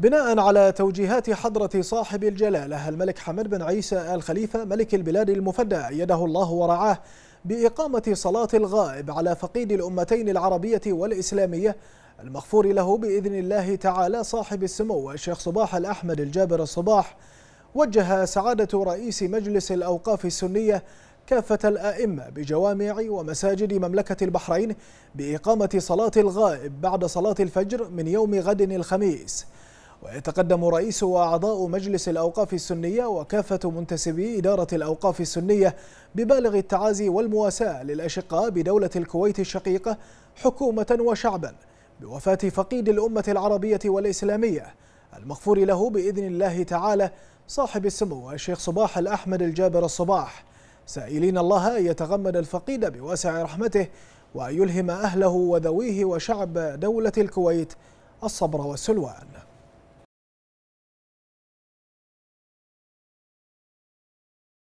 بناء على توجيهات حضرة صاحب الجلالة الملك حمد بن عيسى آل خليفة ملك البلاد المفدى أيده الله ورعاه بإقامة صلاة الغائب على فقيد الأمتين العربية والإسلامية المغفور له بإذن الله تعالى صاحب السمو الشيخ صباح الأحمد الجابر الصباح وجه سعادة رئيس مجلس الأوقاف السنية كافة الآئمة بجوامع ومساجد مملكة البحرين بإقامة صلاة الغائب بعد صلاة الفجر من يوم غد الخميس ويتقدم رئيس وأعضاء مجلس الأوقاف السنية وكافة منتسبي إدارة الأوقاف السنية ببالغ التعازي والمواساة للأشقاء بدولة الكويت الشقيقة حكومة وشعبا بوفاة فقيد الأمة العربية والإسلامية المغفور له بإذن الله تعالى صاحب السمو الشيخ صباح الأحمد الجابر الصباح سائلين الله أن يتغمد الفقيد بواسع رحمته وأن يلهم أهله وذويه وشعب دولة الكويت الصبر والسلوان